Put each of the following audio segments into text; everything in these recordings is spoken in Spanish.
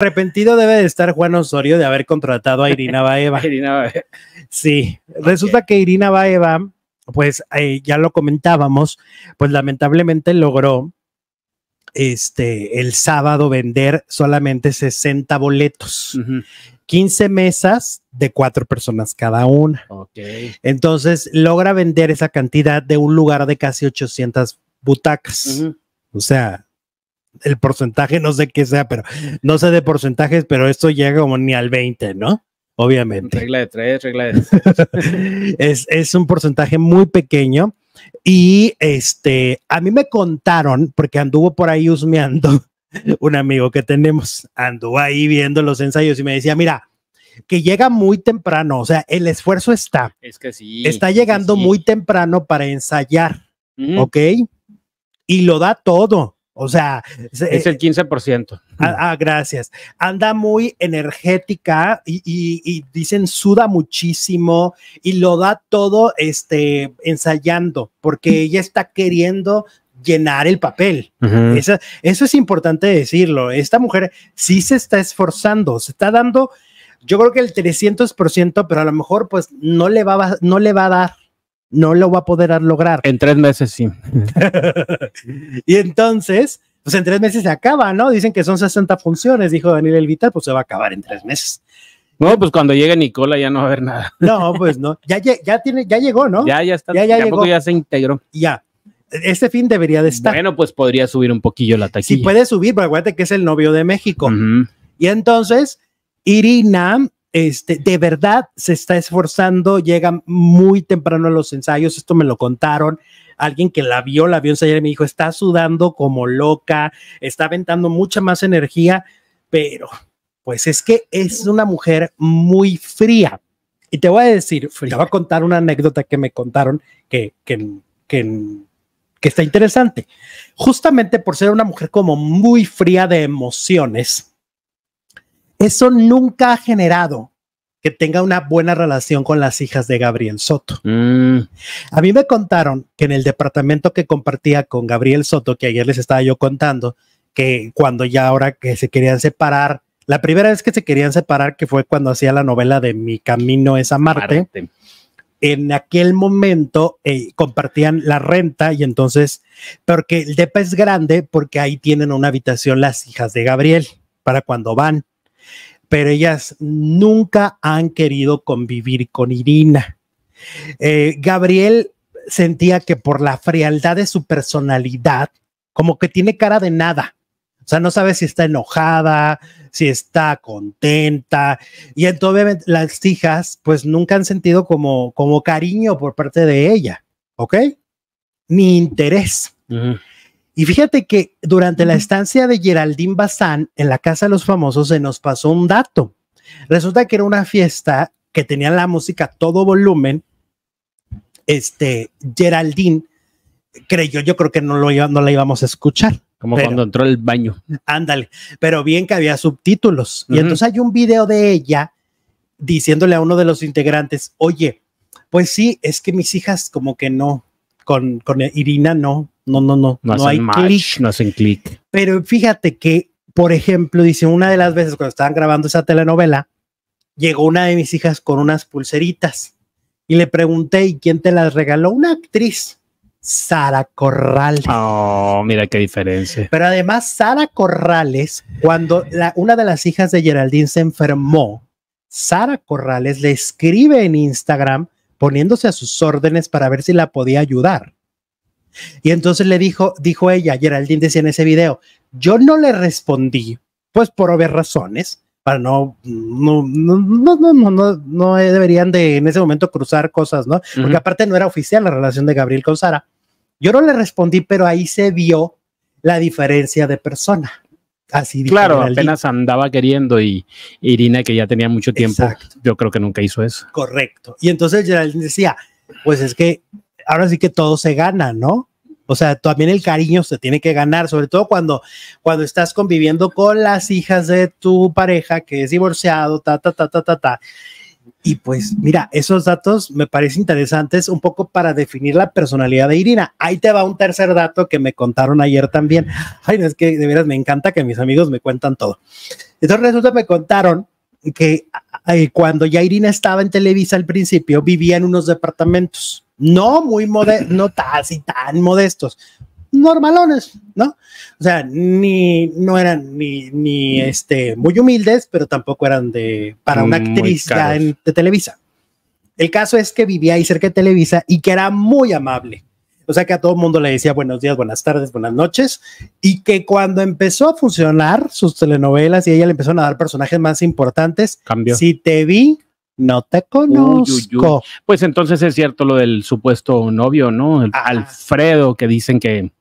arrepentido debe de estar Juan Osorio de haber contratado a Irina Baeva. Irina Baeva. Sí, resulta que Irina Baeva, pues eh, ya lo comentábamos, pues lamentablemente logró este el sábado vender solamente 60 boletos. 15 mesas de cuatro personas cada una. Okay. Entonces logra vender esa cantidad de un lugar de casi 800 butacas. O sea, el porcentaje, no sé qué sea, pero no sé de porcentajes, pero esto llega como ni al 20, ¿no? Obviamente. Regla de tres, regla de tres. es, un porcentaje muy pequeño. Y este, a mí me contaron, porque anduvo por ahí husmeando un amigo que tenemos, anduvo ahí viendo los ensayos y me decía, mira, que llega muy temprano, o sea, el esfuerzo está. Es que sí. Está llegando muy temprano para ensayar, ¿ok? Y lo da todo. O sea, es el 15%. Eh, ah, ah, gracias. Anda muy energética y, dicen suda muchísimo y lo da todo este, ensayando, porque ella está queriendo llenar el papel. eso, es importante decirlo. Esta mujer sí se está esforzando, se está dando, yo creo que el 300%, pero a lo mejor pues no le va, no le va a dar no lo va a poder lograr. En tres meses, sí. y entonces, pues en tres meses se acaba, ¿no? Dicen que son 60 funciones, dijo Daniel Vital, pues se va a acabar en tres meses. No, pues cuando llegue Nicola ya no va a haber nada. No, pues no. Ya, ya, tiene, ya llegó, ¿no? Ya, ya está. Ya, ya, llegó. ya se integró. Ya. Este fin debería de estar. Bueno, pues podría subir un poquillo la taquilla. Sí puede subir, pero acuérdate que es el novio de México. Y entonces, Irina este, de verdad se está esforzando, llega muy temprano a los ensayos, esto me lo contaron, alguien que la vio, la vio ensayar y me dijo, está sudando como loca, está aventando mucha más energía, pero pues es que es una mujer muy fría. Y te voy a decir, te voy a contar una anécdota que me contaron que, que está interesante. Justamente por ser una mujer como muy fría de emociones, eso nunca ha generado que tenga una buena relación con las hijas de Gabriel Soto. Mm. A mí me contaron que en el departamento que compartía con Gabriel Soto, que ayer les estaba yo contando, que cuando ya ahora que se querían separar, la primera vez que se querían separar, que fue cuando hacía la novela de Mi Camino es a Marte, en aquel momento eh, compartían la renta y entonces, porque el DEPA es grande, porque ahí tienen una habitación las hijas de Gabriel para cuando van pero ellas nunca han querido convivir con Irina. Eh, Gabriel sentía que por la frialdad de su personalidad, como que tiene cara de nada. O sea, no sabe si está enojada, si está contenta. Y entonces las hijas, pues nunca han sentido como, como cariño por parte de ella, ¿ok? Ni interés. Y fíjate que durante la estancia de Geraldine Bazán en la Casa de los Famosos se nos pasó un dato. Resulta que era una fiesta que tenía la música a todo volumen. Este, Geraldine creyó, yo creo que no, lo no la íbamos a escuchar. Como cuando entró al baño. Ándale, pero bien que había subtítulos. Y entonces hay un video de ella diciéndole a uno de los integrantes, oye, pues sí, es que mis hijas como que no, con, con Irina, no, no, no, no, no, hay clic. No hacen clic. Pero fíjate que, por ejemplo, dice, una de las veces cuando estaban grabando esa telenovela, llegó una de mis hijas con unas pulseritas y le pregunté, ¿y quién te las regaló? Una actriz. Sara Corrales. Oh, mira qué diferencia. Pero además, Sara Corrales, cuando la, una de las hijas de Geraldine se enfermó, Sara Corrales le escribe en Instagram poniéndose a sus órdenes para ver si la podía ayudar. Y entonces le dijo, dijo ella, Geraldine decía en ese video, yo no le respondí, pues por obvias razones, para no, no, no, no, no, deberían de en ese momento cruzar cosas, ¿no? Porque aparte no era oficial la relación de Gabriel con Sara. Yo no le respondí, pero ahí se vio la diferencia de persona. Claro, apenas andaba queriendo y Irina, que ya tenía mucho tiempo, yo creo que nunca hizo eso. Correcto. Y entonces Geraldine decía, pues es que ahora sí que todo se gana, ¿no? O sea, también el cariño se tiene que ganar, sobre todo cuando, cuando estás conviviendo con las hijas de tu pareja que es divorciado, ta, ta, ta, ta, ta, ta. Y pues mira, esos datos me parecen interesantes un poco para definir la personalidad de Irina. Ahí te va un tercer dato que me contaron ayer también. Ay, no, es que de veras me encanta que mis amigos me cuentan todo. Entonces resulta me contaron que eh, cuando ya Irina estaba en Televisa al principio, vivía en unos departamentos, no muy modestos, no tan modestos, normalones, ¿no? O sea, ni, no eran ni, este, muy humildes, pero tampoco eran de, para una actriz de Televisa. El caso es que vivía ahí cerca de Televisa y que era muy amable. O sea que a todo el mundo le decía buenos días, buenas tardes, buenas noches, y que cuando empezó a funcionar sus telenovelas y ella le empezaron a dar personajes más importantes, cambió. Si te vi, no te conozco. Pues entonces es cierto lo del supuesto novio, ¿no? Alfredo, que dicen que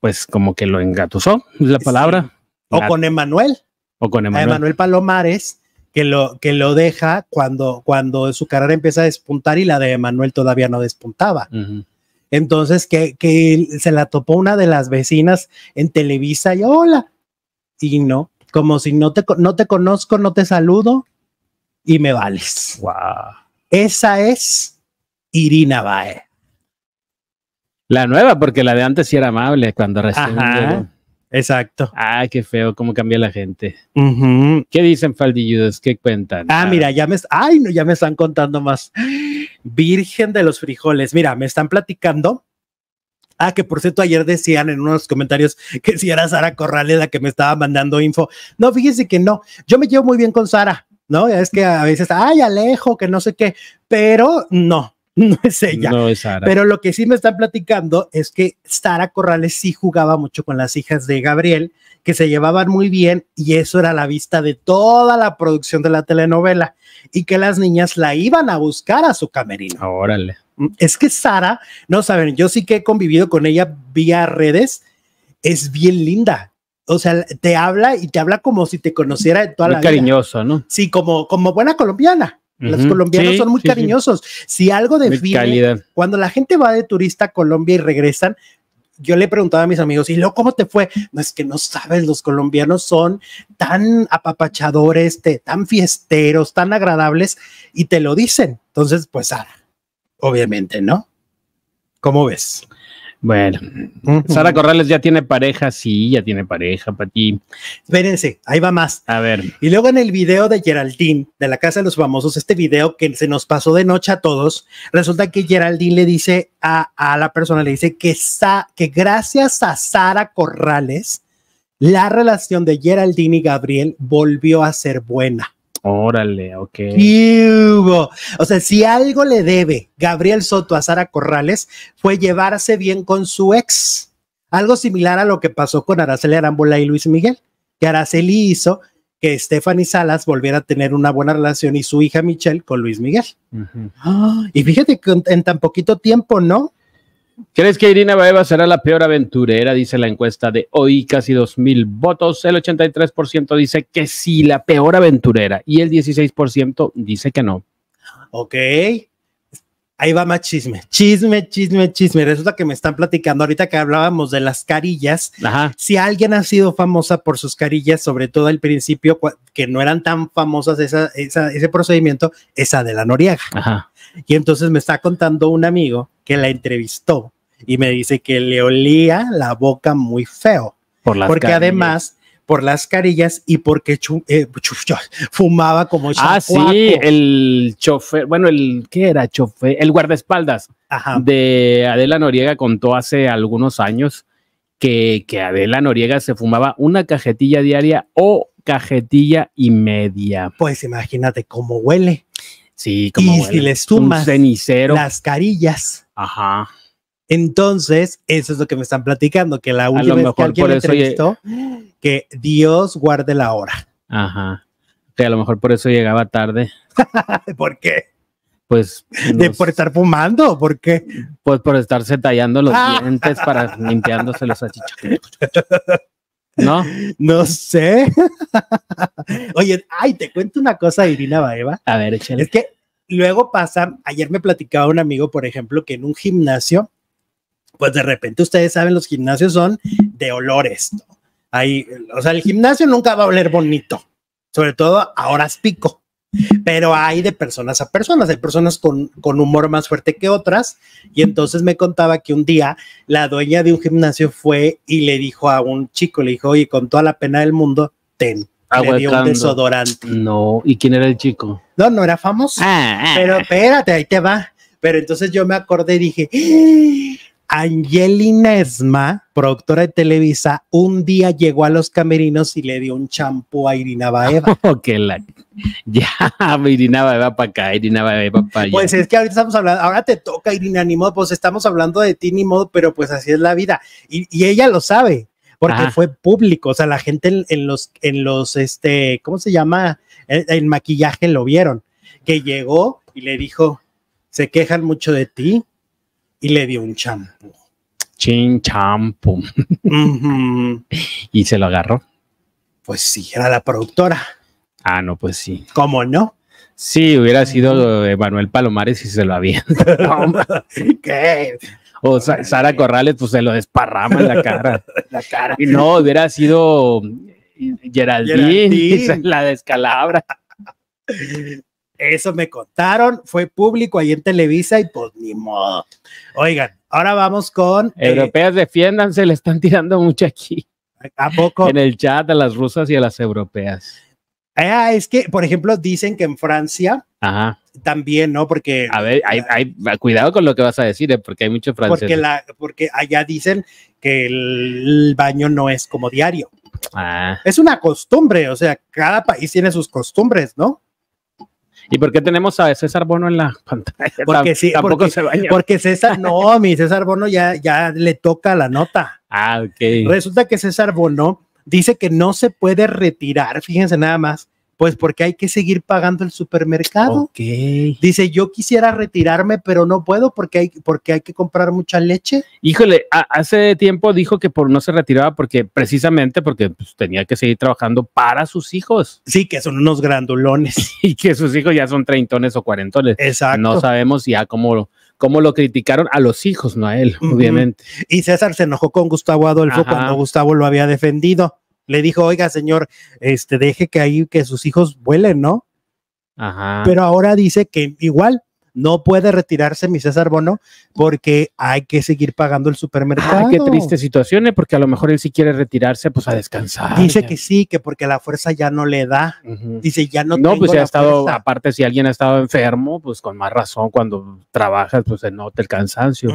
pues como que lo engatusó, es la palabra. O con Emanuel. O con Emanuel. Emanuel Palomares, que lo, que lo deja cuando, cuando su carrera empieza a despuntar y la de Emanuel todavía no despuntaba. Entonces, que, se la topó una de las vecinas en Televisa y hola. Y no, como si no te, no te conozco, no te saludo y me vales. Esa es Irina Bae. La nueva, porque la de antes sí era amable cuando recién Exacto. Ah, qué feo cómo cambia la gente. ¿Qué dicen faldilludos? ¿Qué cuentan? Ah, mira, ya me, ay, no, ya me están contando más. Virgen de los frijoles. Mira, me están platicando. Ah, que por cierto, ayer decían en unos comentarios que si era Sara Corrales la que me estaba mandando info. No, fíjense que no. Yo me llevo muy bien con Sara, ¿no? Es que a veces, ay, Alejo, que no sé qué, pero no, no es ella. No es Pero lo que sí me están platicando es que Sara Corrales sí jugaba mucho con las hijas de Gabriel, que se llevaban muy bien y eso era la vista de toda la producción de la telenovela y que las niñas la iban a buscar a su camerino. Órale. Mm, es que Sara, no saben, yo sí que he convivido con ella vía redes, es bien linda. O sea, te habla y te habla como si te conociera de toda la vida. cariñoso, ¿no? Sí, como, como buena colombiana. Los colombianos son muy cariñosos. Si algo de calidad. cuando la gente va de turista a Colombia y regresan, yo le preguntaba a mis amigos, ¿y luego cómo te fue? No es que no sabes, los colombianos son tan apapachadores, tan fiesteros, tan agradables y te lo dicen. Entonces, pues, ah, obviamente, ¿no? ¿Cómo ves? Bueno, Sara Corrales ya tiene pareja, sí, ya tiene pareja, ti. Espérense, ahí va más. A ver. Y luego en el video de Geraldine, de la Casa de los Famosos, este video que se nos pasó de noche a todos, resulta que Geraldine le dice a, a la persona, le dice que, que gracias a Sara Corrales, la relación de Geraldine y Gabriel volvió a ser buena. Órale, ok. Hugo. O sea, si algo le debe Gabriel Soto a Sara Corrales fue llevarse bien con su ex. Algo similar a lo que pasó con Araceli Arambola y Luis Miguel, que Araceli hizo que Stephanie Salas volviera a tener una buena relación y su hija Michelle con Luis Miguel. Ah, y fíjate que en tan poquito tiempo, ¿no? ¿Crees que Irina Baeva será la peor aventurera? Dice la encuesta de hoy, casi 2.000 votos. El 83% dice que sí, la peor aventurera. Y el 16% dice que no. Ok ahí va más chisme, chisme, chisme, chisme. Resulta que me están platicando ahorita que hablábamos de las carillas. Si alguien ha sido famosa por sus carillas, sobre todo al principio, que no eran tan famosas ese procedimiento, es la Noriega. Y entonces me está contando un amigo que la entrevistó y me dice que le olía la boca muy feo. porque además por las carillas y porque eh, fumaba como ah, chacuaco. Ah, sí, el chofer, bueno, el ¿qué era? Chofer, el guardaespaldas de Adela Noriega contó hace algunos años que, Adela Noriega se fumaba una cajetilla diaria o cajetilla y media. Pues imagínate cómo huele. Sí, como y si le sumas las carillas. Ajá. Entonces, eso es lo que me están platicando, que la última vez que alguien entrevistó, que Dios guarde la hora. Ajá. Que a lo mejor por eso llegaba tarde. ¿Por qué? Pues. ¿De por estar fumando? ¿Por qué? Pues por estarse tallando los ah. dientes para limpiándoselos así. ¿No? No sé. Oye, ay, te cuento una cosa, Irina Baeva. A ver, échale. Es que luego pasa, ayer me platicaba un amigo, por ejemplo, que en un gimnasio pues de repente ustedes saben, los gimnasios son de olores. Ahí, o sea, el gimnasio nunca va a oler bonito, sobre todo a horas pico. Pero hay de personas a personas, hay personas con, humor más fuerte que otras. Y entonces me contaba que un día la dueña de un gimnasio fue y le dijo a un chico, le dijo, oye, con toda la pena del mundo, ten, le dio un desodorante. No, ¿y quién era el chico? No, no era famoso. Ah, ah. pero espérate, ahí te va. Pero entonces yo me acordé y dije, Angelina Esma, productora de Televisa, un día llegó a los camerinos y le dio un champú a Irina Baeva. Oh, la... Ya, Irina Baeva para acá, Irina Baeva para allá. Pues es que ahorita estamos hablando, ahora te toca Irina, ni modo, pues estamos hablando de ti, ni modo, pero pues así es la vida. Y, ella lo sabe, porque ah. fue público, o sea, la gente en, los, en los, este, ¿cómo se llama? el maquillaje lo vieron, que llegó y le dijo, se quejan mucho de ti y le dio un champú. Chin champú. y se lo agarró. Pues sí, era la productora. Ah, no, pues sí. ¿Cómo no? Sí, hubiera sido Manuel Palomares y se lo había. ¿Qué? O Sara Corrales, pues se lo desparrama en la cara. la cara. Y no, hubiera sido Geraldine, Geraldine. la descalabra. Eso me contaron, fue público ahí en Televisa y pues ni modo. Oigan, ahora vamos con... Eh, europeas, defiéndanse, le están tirando mucho aquí. ¿A poco? En el chat a las rusas y a las europeas. Ah, es que, por ejemplo, dicen que en Francia también, ¿no? Porque... A ver, hay, hay, cuidado con lo que vas a decir, eh, porque hay mucho francés. Porque, la, porque allá dicen que el baño no es como diario. Ah. Es una costumbre, o sea, cada país tiene sus costumbres, ¿no? ¿Y por qué tenemos a César Bono en la pantalla? Porque sí, porque, César, no, mi César Bono ya, ya le toca la nota. Ah, ok. Resulta que César Bono dice que no se puede retirar, fíjense nada más, pues porque hay que seguir pagando el supermercado. Dice, yo quisiera retirarme, pero no puedo porque hay, porque hay que comprar mucha leche. Híjole, hace tiempo dijo que por no se retiraba porque precisamente porque pues, tenía que seguir trabajando para sus hijos. Sí, que son unos grandulones. y que sus hijos ya son treintones o cuarentones. Exacto. No sabemos ya cómo cómo lo criticaron a los hijos, no a él, obviamente. Y César se enojó con Gustavo Adolfo cuando Gustavo lo había defendido le dijo, oiga, señor, este, deje que ahí, que sus hijos vuelen, ¿no? Ajá. Pero ahora dice que igual no puede retirarse mi César Bono porque hay que seguir pagando el supermercado. Ay, qué triste situación, ¿eh? porque a lo mejor él sí quiere retirarse, pues a descansar. Dice que sí, que porque la fuerza ya no le da. Dice, ya no. No, pues ya ha estado, aparte, si alguien ha estado enfermo, pues con más razón cuando trabajas, pues se nota el cansancio.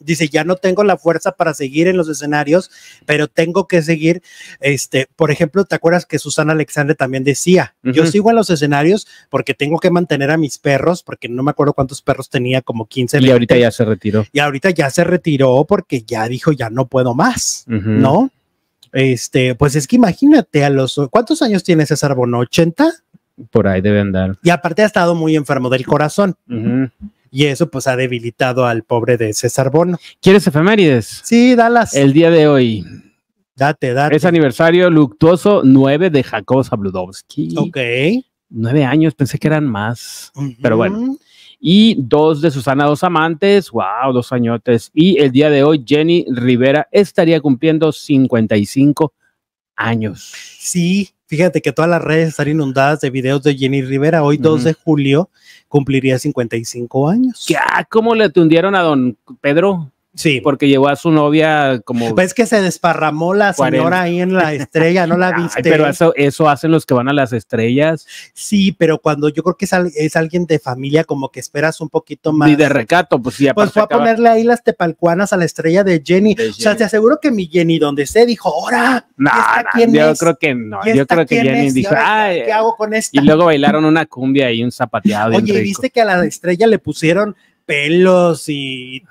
Dice, ya no tengo la fuerza para seguir en los escenarios, pero tengo que seguir. Este, por ejemplo, ¿te acuerdas que Susana Alexander también decía? Yo sigo en los escenarios porque tengo que mantener a mis perros, porque no me acuerdo cuántos perros tenía, como 15. Y ahorita ya se retiró. Y ahorita ya se retiró porque ya dijo, ya no puedo más, ¿no? Este, pues es que imagínate a los, ¿cuántos años tiene César Bono? ¿80? Por ahí debe andar. Y aparte ha estado muy enfermo del corazón. Y eso pues ha debilitado al pobre de César Bono. ¿Quieres efemérides? Sí, dalas. El día de hoy. Date, date. Es aniversario luctuoso 9 de Jacob Zabludowski. Ok. Nueve años, pensé que eran más, pero bueno y dos de Susana Dos Amantes, wow, dos añotes. Y el día de hoy Jenny Rivera estaría cumpliendo 55 años. Sí, fíjate que todas las redes están inundadas de videos de Jenny Rivera. Hoy, 2 de julio, cumpliría 55 años. Ya, ¿cómo le tundieron a don Pedro? Sí. Porque llevó a su novia como. Pues que se desparramó la señora ahí en la estrella, no la viste. pero eso, eso hacen los que van a las estrellas. Sí, pero cuando yo creo que es, alguien de familia, como que esperas un poquito más. Y de recato, pues sí. Pues fue a ponerle ahí las tepalcuanas a la estrella de Jenny. O sea, te aseguro que mi Jenny, donde esté dijo, ¡hora! No, yo creo que no. Yo creo que Jenny dijo, ¡ay! ¿Qué hago con esto. Y luego bailaron una cumbia y un zapateado. Oye, ¿viste que a la estrella le pusieron pelos y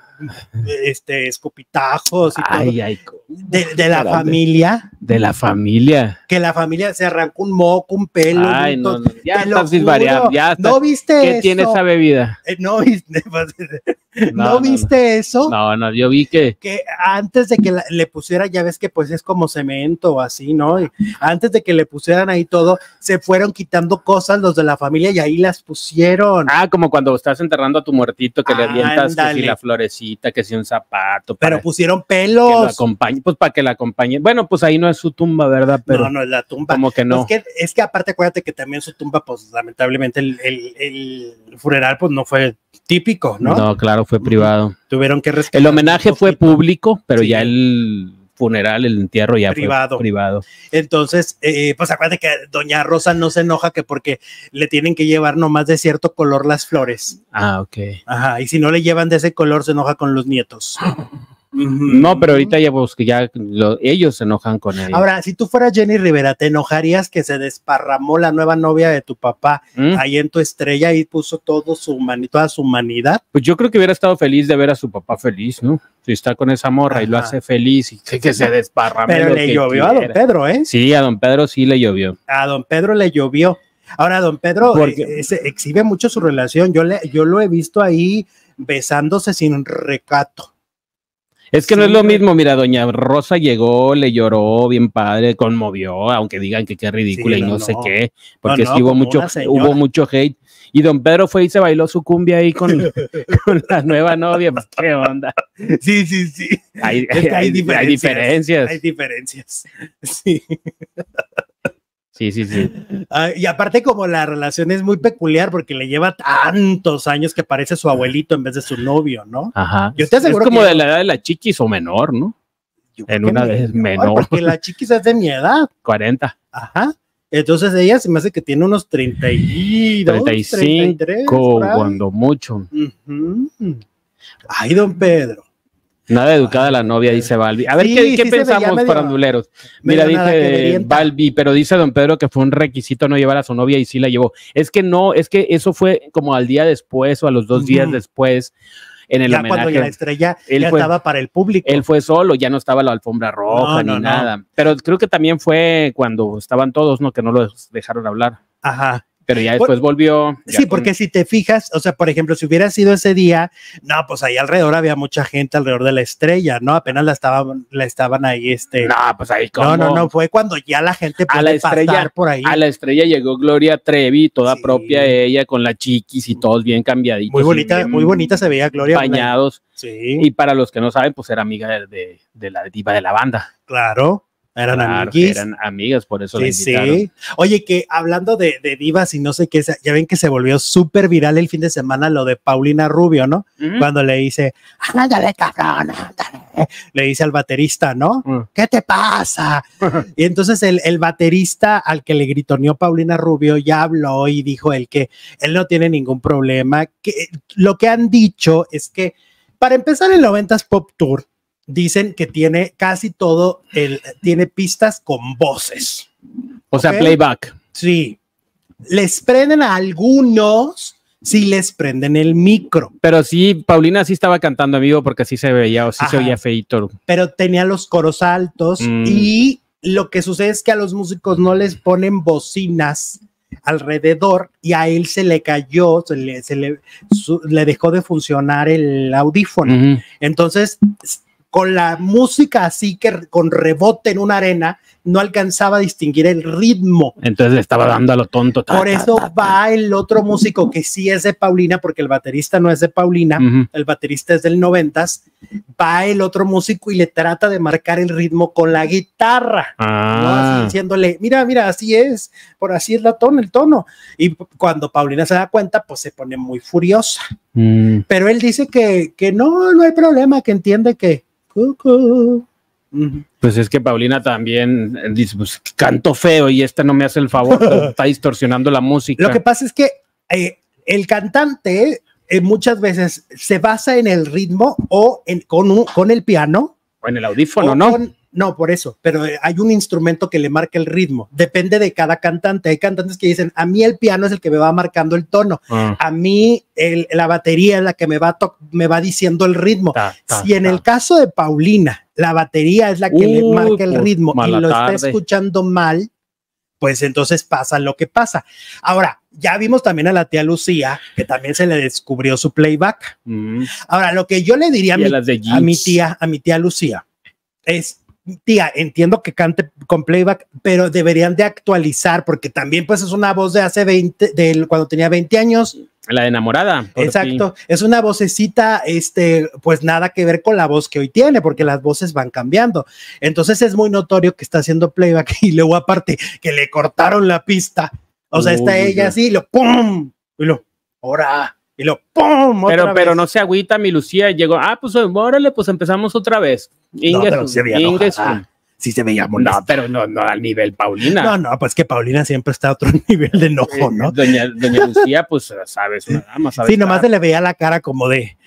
este, escupitajos y todo. de, la familia. De la familia. Que la familia se arrancó un moco, un pelo. no, ya estás ¿No viste ¿Qué tiene esa bebida? Eh, no viste. Pues, no, viste eso? No, no, yo vi que... Que antes de que le pusiera, ya ves que pues es como cemento o así, ¿no? antes de que le pusieran ahí todo, se fueron quitando cosas los de la familia y ahí las pusieron. Ah, como cuando estás enterrando a tu muertito que le ah, avientas que si la florecita, que si un zapato. Pero pusieron pelos. Que pues para que la acompañe. Bueno, pues ahí no es su tumba, ¿verdad? Pero no, no es la tumba. Como que no. es, pues, que, es que aparte acuérdate que también su tumba, pues lamentablemente el, el funeral pues no fue típico, ¿no? No, claro fue privado. Tuvieron que El homenaje fue público, pero ya el funeral, el entierro ya Fue privado. Entonces, eh, pues acuérdate que doña Rosa no se enoja que porque le tienen que llevar nomás de cierto color las flores. Ah, ok. Ajá, y si no le llevan de ese color, se enoja con los nietos. No, pero ahorita ya, que ya ellos se enojan con él. Ahora, si tú fueras Jenny Rivera, ¿te enojarías que se desparramó la nueva novia de tu papá ¿Mm? ahí en tu estrella y puso todo su toda su humanidad? Pues yo creo que hubiera estado feliz de ver a su papá feliz, ¿no? Si está con esa morra y lo hace feliz y que, se desparramó. Pero le llovió a don Pedro, ¿eh? Sí, a don Pedro sí le llovió. A don Pedro le llovió. Ahora, don Pedro eh, eh, exhibe mucho su relación. Yo, le, yo lo he visto ahí besándose sin recato. Es que no es lo mismo, mira, doña Rosa llegó, le lloró bien padre, conmovió, aunque digan que qué ridícula y no, sé qué, porque hubo mucho, hubo mucho hate. Y don Pedro fue y se bailó su cumbia ahí con, la nueva novia, pues, qué onda. Sí, sí, sí. Hay, diferencias, hay diferencias. Hay diferencias. Sí. Sí, sí, sí. Ah, y aparte como la relación es muy peculiar porque le lleva tantos años que parece su abuelito en vez de su novio, ¿no? Ajá. Yo te es como de la edad de la chiquis o menor, ¿no? en una vez menor, menor. Porque la chiquis es de mi edad. 40. Ajá. Entonces ella se me hace que tiene unos 32, 35, 33, cuando mucho. Ay, don Pedro. Nada educada la novia, dice Balbi. A ver qué, pensamos, paranduleros. Mira, dice Balbi, pero dice don Pedro que fue un requisito no llevar a su novia y sí la llevó. Es que no, es que eso fue como al día después o a los dos días después en el ya cuando la estrella ya estaba para el público. Él fue solo, ya no estaba la alfombra roja ni nada. Pero creo que también fue cuando estaban todos, ¿no? Que no los dejaron hablar. Ajá. Pero ya después volvió. sí, porque si te fijas, o sea, por ejemplo, si hubiera sido ese día, no, pues ahí alrededor había mucha gente alrededor de la estrella, ¿no? Apenas la estaban, la estaban ahí, este. No, pues ahí como. No, no, no, fue cuando ya la gente pudo a la estrella, por ahí. A la estrella llegó Gloria Trevi, toda propia ella, con la chiquis y todos bien cambiaditos. Muy bonita, muy bonita se veía Gloria. Bañados. Sí. Y para los que no saben, pues era amiga de, de la diva de la banda. Claro. Eran Eran amigas, por eso sí, sí. Oye, que hablando de, divas y no sé qué, ya ven que se volvió súper viral el fin de semana lo de Paulina Rubio, ¿no? Cuando le dice, ándale, cabrón, ándale. Le dice al baterista, ¿no? Ah. ¿Qué te pasa? y entonces el, baterista al que le gritoneó Paulina Rubio ya habló y dijo el que él no tiene ningún problema. lo que han dicho es que para empezar el 90s Pop Tour, dicen que tiene casi todo, el, tiene pistas con voces. O sea, playback. Sí. Les prenden a algunos, si les prenden el micro. Pero sí, Paulina sí estaba cantando en vivo porque sí se veía o sí se oía feito. Pero tenía los coros altos mm. y lo que sucede es que a los músicos no les ponen bocinas alrededor y a él se le cayó, se le, le, dejó de funcionar el audífono. Entonces con la música así que con rebote en una arena, no alcanzaba a distinguir el ritmo. Entonces le estaba dando a lo tonto. Por eso va el otro músico que sí es de Paulina, porque el baterista no es de Paulina, el baterista es del noventas, va el otro músico y le trata de marcar el ritmo con la guitarra, ah. diciéndole, mira, mira, así es, por así es la tono, el tono. Y cuando Paulina se da cuenta, pues se pone muy furiosa. Mm. Pero él dice que, que no, no hay problema, que entiende que, pues es que Paulina también eh, dice, pues canto feo y esta no me hace el favor, está distorsionando la música. Lo que pasa es que eh, el cantante eh, muchas veces se basa en el ritmo o en, con, con el piano. O en el audífono, ¿no? No, por eso, pero eh, hay un instrumento que le marca el ritmo. Depende de cada cantante. Hay cantantes que dicen, a mí el piano es el que me va marcando el tono, ah. a mí la batería es la que me va, me va diciendo el ritmo. si en el caso de Paulina, la batería es la que le uh, marca el ritmo y lo está escuchando mal, pues entonces pasa lo que pasa. Ahora, ya vimos también a la tía Lucía, que también se le descubrió su playback. Mm. Ahora, lo que yo le diría a mi, tía, a mi tía Lucía, es tía, entiendo que cante con playback, pero deberían de actualizar porque también pues es una voz de hace 20, del cuando tenía 20 años. La enamorada. Exacto, es una vocecita, este, pues nada que ver con la voz que hoy tiene, porque las voces van cambiando. Entonces es muy notorio que está haciendo playback y luego aparte que le cortaron la pista. O sea, está ella así, así, lo pum, y lo, ahora y lo ¡pum! pero, pero no se agüita, mi Lucía llegó, ah, pues órale, pues empezamos otra vez. no, pero se veía enojada. Sí se veía No, pero no, no al nivel Paulina. No, no, pues que Paulina siempre está a otro nivel de enojo, eh, ¿no? Doña, Lucía, pues sabes, nada Sí, nomás se le veía la cara como de,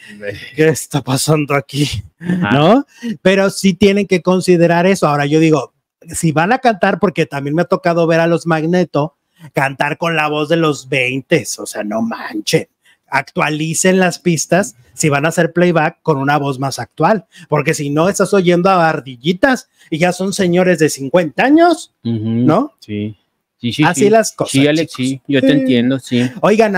¿qué está pasando aquí? ¿No? Pero sí tienen que considerar eso. Ahora yo digo, si van a cantar, porque también me ha tocado ver a los Magneto cantar con la voz de los 20, o sea, no manchen actualicen las pistas si van a hacer playback con una voz más actual, porque si no estás oyendo a ardillitas y ya son señores de 50 años, ¿no? Sí. Sí, sí, Así las cosas. Sí, Alex, sí, yo te entiendo, sí. Oigan,